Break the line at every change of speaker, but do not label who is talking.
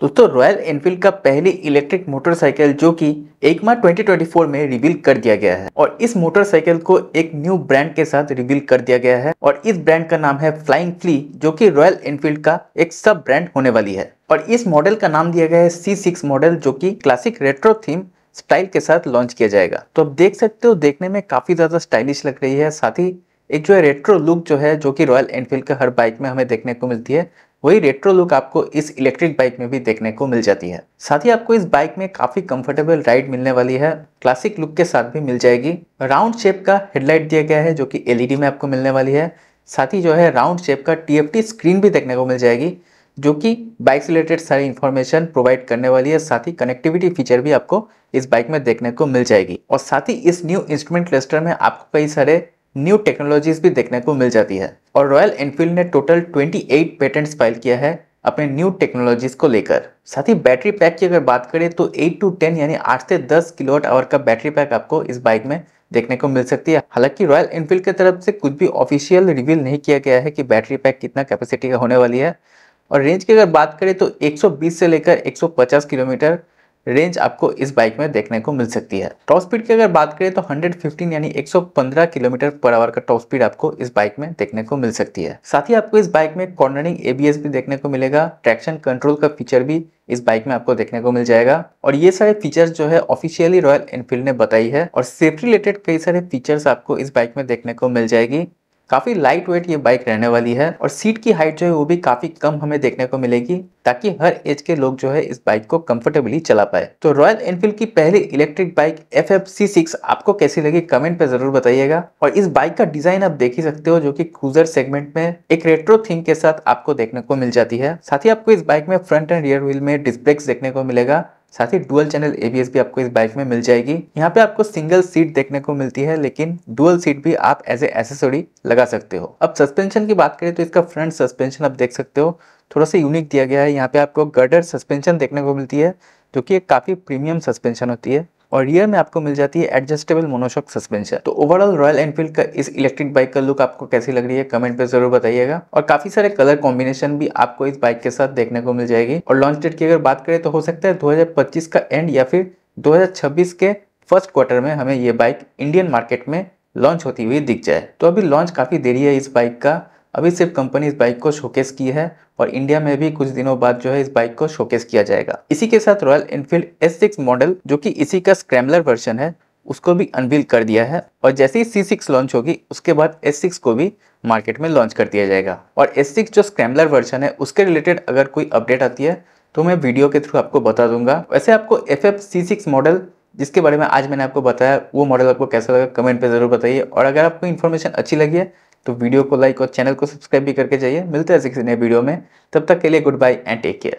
दोस्तों royal Enfield का पहली इलेक्ट्रिक मोटरसाइकिल जो कि एक मार्च ट्वेंटी में रिवील कर दिया गया है और इस मोटरसाइकिल को एक न्यू ब्रांड के साथ रिवील कर दिया गया है और इस ब्रांड का नाम है फ्लाइंग फ्ली जो कि रॉयल एनफील्ड का एक सब ब्रांड होने वाली है और इस मॉडल का नाम दिया गया है सी सिक्स मॉडल जो कि क्लासिक रेट्रो थीम स्टाइल के साथ लॉन्च किया जाएगा तो आप देख सकते हो देखने में काफी ज्यादा स्टाइलिश लग रही है साथ ही एक जो है रेट्रो लुक जो है जो कि रॉयल एनफील्ड के हर बाइक में हमें देखने को मिलती है वही रेट्रो लुक आपको इस इलेक्ट्रिक बाइक में भी देखने को मिल जाती है साथ ही आपको इस बाइक में काफ़ी कंफर्टेबल राइड मिलने वाली है क्लासिक लुक के साथ भी मिल जाएगी राउंड शेप का हेडलाइट दिया गया है जो कि एलईडी में आपको मिलने वाली है साथ ही जो है राउंड शेप का टी स्क्रीन भी देखने को मिल जाएगी जो कि बाइक से रिलेटेड सारी इन्फॉर्मेशन प्रोवाइड करने वाली है साथ ही कनेक्टिविटी फीचर भी आपको इस बाइक में देखने को मिल जाएगी और साथ ही इस न्यू इंस्ट्रूमेंट क्लस्टर में आपको कई सारे न्यू टेक्नोलॉजीज भी देखने को मिल जाती है और रॉयल एनफील्ड ने टोटल 28 पेटेंट्स फाइल किया है अपने न्यू टेक्नोलॉजीज को लेकर साथ ही बैटरी पैक की अगर बात करें तो 8 टू 10 यानी 8 से 10 किलोवाट आवर का बैटरी पैक आपको इस बाइक में देखने को मिल सकती है हालांकि रॉयल एनफील्ड की तरफ से कुछ भी ऑफिशियल रिवील नहीं किया गया है कि बैटरी पैक कितना कैपेसिटी का होने वाली है और रेंज की अगर बात करें तो 120 से लेकर 150 किलोमीटर रेंज आपको इस बाइक में देखने को मिल सकती है टॉप स्पीड की अगर बात करें तो 115 यानी 115 किलोमीटर पर आवर का टॉप स्पीड आपको इस बाइक में देखने को मिल सकती है साथ ही आपको इस बाइक में कॉर्नरिंग एबीएस भी देखने को मिलेगा ट्रैक्शन कंट्रोल का फीचर भी इस बाइक में आपको देखने को मिल जाएगा और ये सारे फीचर्स जो है ऑफिशियली रॉयल एनफील्ड ने बताई है और सेफ्टी रिलेटेड कई सारे फीचर्स आपको इस बाइक में देखने को मिल जाएगी काफ़ी लाइट वेट ये बाइक रहने वाली है और सीट की हाइट जो है वो भी काफ़ी कम हमें देखने को मिलेगी ताकि हर एज के लोग जो है इस बाइक को कंफर्टेबली चला पाए तो रॉयल एनफील्ड की पहली electric bike F F C six आपको कैसी लगी कमेंट पे ज़रूर बताइएगा और इस बाइक का डिज़ाइन आप देख ही सकते हो जो कि क्रूजर सेगमेंट में एक रेट्रो थीम के साथ आपको देखने को मिल जाती है साथ ही आपको इस बाइक में फ्रंट एंड रियर व्हील में डिस्क ब्रेक्स देखने को मिलेगा साथ ही डुअल चैनल एबीएस भी आपको इस बाइक में मिल जाएगी यहाँ पे आपको सिंगल सीट देखने को मिलती है लेकिन डुअल सीट भी आप एज एसेसरी लगा सकते हो अब सस्पेंशन की बात करें तो इसका फ्रंट सस्पेंशन आप देख सकते हो थोड़ा सा यूनिक दिया गया है यहाँ पे आपको गर्डर सस्पेंशन देखने को मिलती है जो कि एक काफ़ी प्रीमियम सस्पेंशन होती है और रियर में आपको मिल जाती है एडजस्टेबल मोनोशॉक सस्पेंशन तो ओवरऑल रॉयल एनफील्ड का इस इलेक्ट्रिक बाइक का लुक आपको कैसी लग रही है कमेंट पर जरूर बताइएगा और काफी सारे कलर कॉम्बिनेशन भी आपको इस बाइक के साथ देखने को मिल जाएगी और लॉन्च डेट की अगर बात करें तो हो सकता है दो का एंड या फिर दो के फर्स्ट क्वार्टर में हमें ये बाइक इंडियन मार्केट में लॉन्च होती हुई दिख जाए तो अभी लॉन्च काफ़ी देरी है इस बाइक का अभी सिर्फ कंपनी इस बाइक को शोकेस की है और इंडिया में भी कुछ दिनों बाद जो है इस बाइक को शोकेस किया जाएगा इसी के साथ रॉयल एनफील्ड एस मॉडल जो कि इसी का स्क्रैम्बलर वर्जन है उसको भी अनवील कर दिया है और जैसे ही सी सिक्स लॉन्च होगी उसके बाद एस सिक्स को भी मार्केट में लॉन्च कर दिया जाएगा और एस सिक्स जो स्क्रैम्बलर वर्जन है उसके रिलेटेड अगर कोई अपडेट आती है तो मैं वीडियो के थ्रू आपको बता दूंगा वैसे आपको F F C six model जिसके बारे में आज मैंने आपको बताया वो मॉडल आपको कैसा लगा कमेंट पर ज़रूर बताइए और अगर आपको इन्फॉर्मेशन अच्छी लगी है तो वीडियो को लाइक और चैनल को सब्सक्राइब भी करके जाइए मिलते हैं किसी नए वीडियो में तब तक के लिए good bye and take care